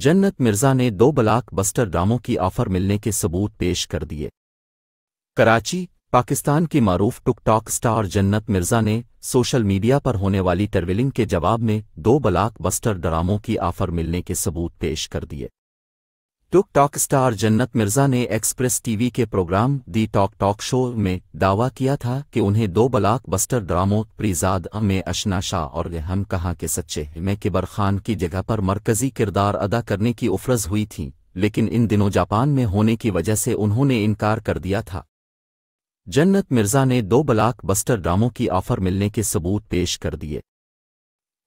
जन्नत मिर्जा ने दो बलाक बस्टर ड्रामों की ऑफर मिलने के सबूत पेश कर दिए कराची पाकिस्तान की मरूफ टुकटॉक स्टार जन्नत मिर्जा ने सोशल मीडिया पर होने वाली टर्विलिंग के जवाब में दो बलाक बस्टर ड्रामों की ऑफर मिलने के सबूत पेश कर दिए टुक टॉक स्टार जन्नत मिर्जा ने एक्सप्रेस टीवी के programme the Talk Talk Show में दावा किया था कि उन्हें दो बलाक बस्टर ड्रामों प्रीजाद में अशना शाह और हम कहा के सच्चे में किबर खान की जगह पर मरकजी किरदार अदा करने की उफरज हुई थी लेकिन इन दिनों जापान में होने की वजह से उन्होंने इनकार कर दिया था जन्नत मिर्जा ने दो बलाक बस्टर ड्रामों की ऑफर मिलने के सबूत पेश कर दिए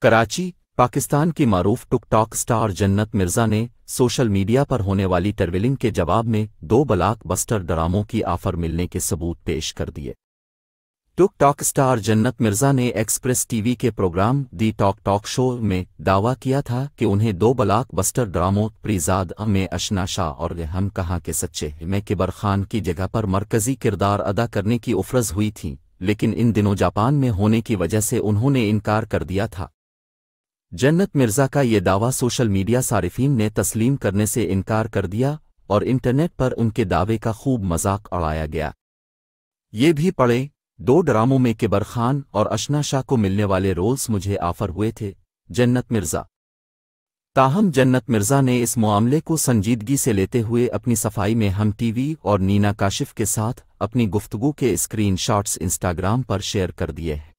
कराची पाकिस्तान की मरूफ टुकटॉक स्टार जन्नत मिर्ज़ा ने सोशल मीडिया पर होने वाली टर्वेलिंग के जवाब में दो ब्लाक बस्टर ड्रामों की ऑफर मिलने के सबूत पेश कर दिए टुक टॉक स्टार जन्नत मिर्जा ने एक्सप्रेस टीवी के programme the Talk Talk Show में दावा किया था कि उन्हें दो ब्लाक बस्टर ड्रामों प्रीजाद में अशना शाह और हम कहा के सच्चे में किबर खान की जगह पर मरकजी किरदार अदा करने की उफरज हुई थी लेकिन इन दिनों जापान में होने की वजह से उन्होंने इनकार कर दिया था जन्नत मिर्ज़ा का ये दावा सोशल मीडिया सार्फिन ने तस्लीम करने से इनकार कर दिया और इंटरनेट पर उनके दावे का खूब मजाक अड़ाया गया ये भी पढ़े दो ड्रामों में किबर खान और अशना शाह को मिलने वाले रोल्स मुझे ऑफर हुए थे जन्नत मिर्ज़ा ताहम जन्नत मिर्ज़ा ने इस मामले को संजीदगी से लेते हुए अपनी सफाई में हम टीवी और नीना काशिफ के साथ अपनी गुफ्तगु के स्क्रीनशॉट्स इंस्टाग्राम पर शेयर कर दिए हैं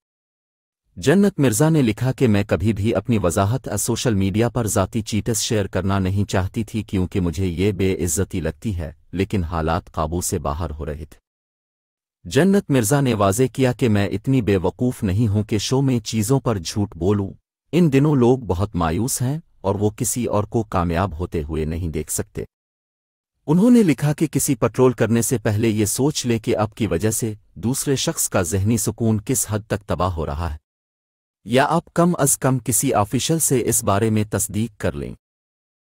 जन्नत मिर्ज़ा ने लिखा कि मैं कभी भी अपनी वजाहत सोशल मीडिया पर ज़ाती चीटस शेयर करना नहीं चाहती थी क्योंकि मुझे ये बेइज्जती लगती है लेकिन हालात काबू से बाहर हो रहे थे जन्नत मिर्ज़ा ने वाजे किया कि मैं इतनी बेवकूफ़ नहीं हूं कि शो में चीज़ों पर झूठ बोलूं। इन दिनों लोग बहुत मायूस हैं और वो किसी और को कामयाब होते हुए नहीं देख सकते उन्होंने लिखा कि किसी पेट्रोल करने से पहले ये सोच लें कि अब की वजह से दूसरे शख्स का जहनी सुकून किस हद तक तबाह हो रहा है या आप कम अज कम किसी ऑफिशियल से इस बारे में तस्दीक कर लें